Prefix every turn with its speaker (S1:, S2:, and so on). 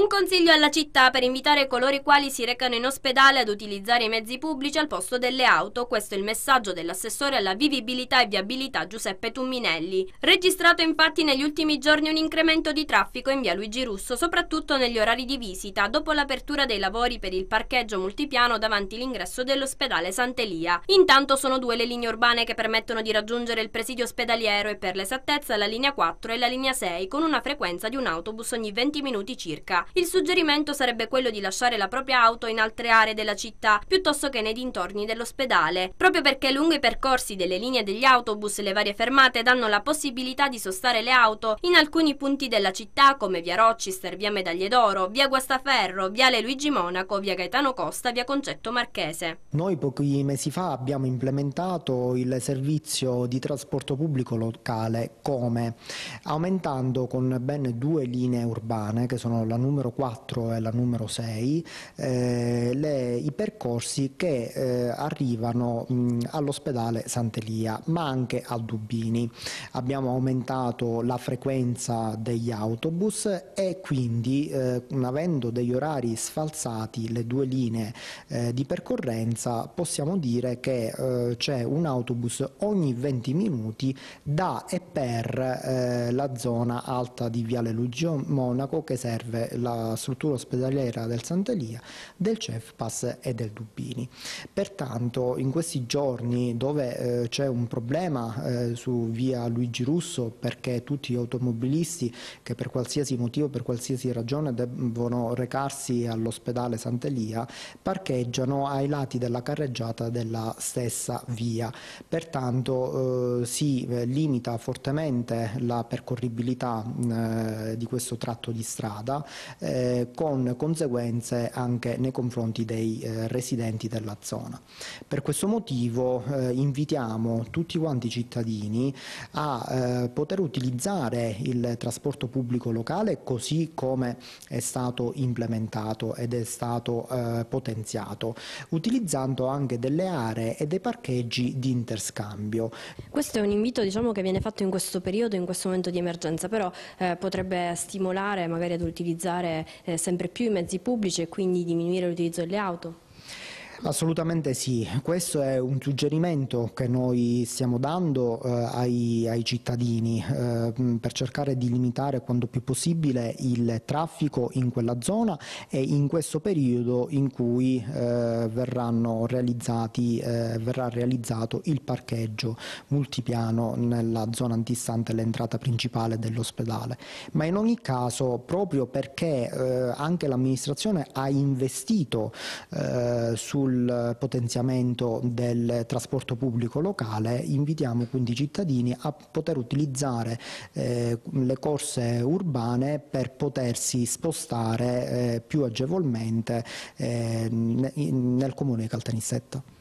S1: Un consiglio alla città per invitare coloro i quali si recano in ospedale ad utilizzare i mezzi pubblici al posto delle auto. Questo è il messaggio dell'assessore alla vivibilità e viabilità Giuseppe Tumminelli. Registrato infatti negli ultimi giorni un incremento di traffico in via Luigi Russo, soprattutto negli orari di visita, dopo l'apertura dei lavori per il parcheggio multipiano davanti l'ingresso dell'ospedale Sant'Elia. Intanto sono due le linee urbane che permettono di raggiungere il presidio ospedaliero e per l'esattezza la linea 4 e la linea 6 con una frequenza di un autobus ogni 20 minuti circa il suggerimento sarebbe quello di lasciare la propria auto in altre aree della città piuttosto che nei dintorni dell'ospedale, proprio perché lungo i percorsi delle linee degli autobus le varie fermate danno la possibilità di sostare le auto in alcuni punti della città come via Rochester, via Medaglie d'Oro, via Guastaferro, viale Luigi Monaco, via Gaetano Costa, via Concetto Marchese.
S2: Noi pochi mesi fa abbiamo implementato il servizio di trasporto pubblico locale come aumentando con ben due linee urbane che sono la nuova numero 4 e la numero 6 eh, le, i percorsi che eh, arrivano mh, all'ospedale Sant'Elia ma anche a Dubini Abbiamo aumentato la frequenza degli autobus e quindi eh, avendo degli orari sfalsati le due linee eh, di percorrenza possiamo dire che eh, c'è un autobus ogni 20 minuti da e per eh, la zona alta di Viale Lugio Monaco che serve la struttura ospedaliera del Sant'Elia, del CEFPAS e del Dubini. Pertanto in questi giorni dove eh, c'è un problema eh, su via Luigi Russo perché tutti gli automobilisti che per qualsiasi motivo, per qualsiasi ragione devono recarsi all'ospedale Sant'Elia parcheggiano ai lati della carreggiata della stessa via. Pertanto eh, si eh, limita fortemente la percorribilità eh, di questo tratto di strada eh, con conseguenze anche nei confronti dei eh, residenti della zona. Per questo motivo eh, invitiamo tutti quanti i cittadini a eh, poter utilizzare il trasporto pubblico locale così come è stato implementato ed è stato eh, potenziato, utilizzando anche delle aree e dei parcheggi di interscambio.
S1: Questo è un invito diciamo, che viene fatto in questo periodo, in questo momento di emergenza, però potrebbe stimolare magari ad utilizzare utilizzare eh, sempre più i mezzi pubblici e quindi diminuire l'utilizzo delle auto?
S2: Assolutamente sì, questo è un suggerimento che noi stiamo dando eh, ai, ai, cittadini eh, per cercare di limitare quanto più possibile il traffico in quella zona e in questo periodo in cui eh, eh verrà realizzato il parcheggio multipiano nella zona antistante l'entrata principale dell'ospedale. Ma in ogni caso, proprio perché eh, anche l'amministrazione ha investito eh, sul sul potenziamento del trasporto pubblico locale invitiamo quindi i cittadini a poter utilizzare eh, le corse urbane per potersi spostare eh, più agevolmente eh, nel comune di Caltanissetta.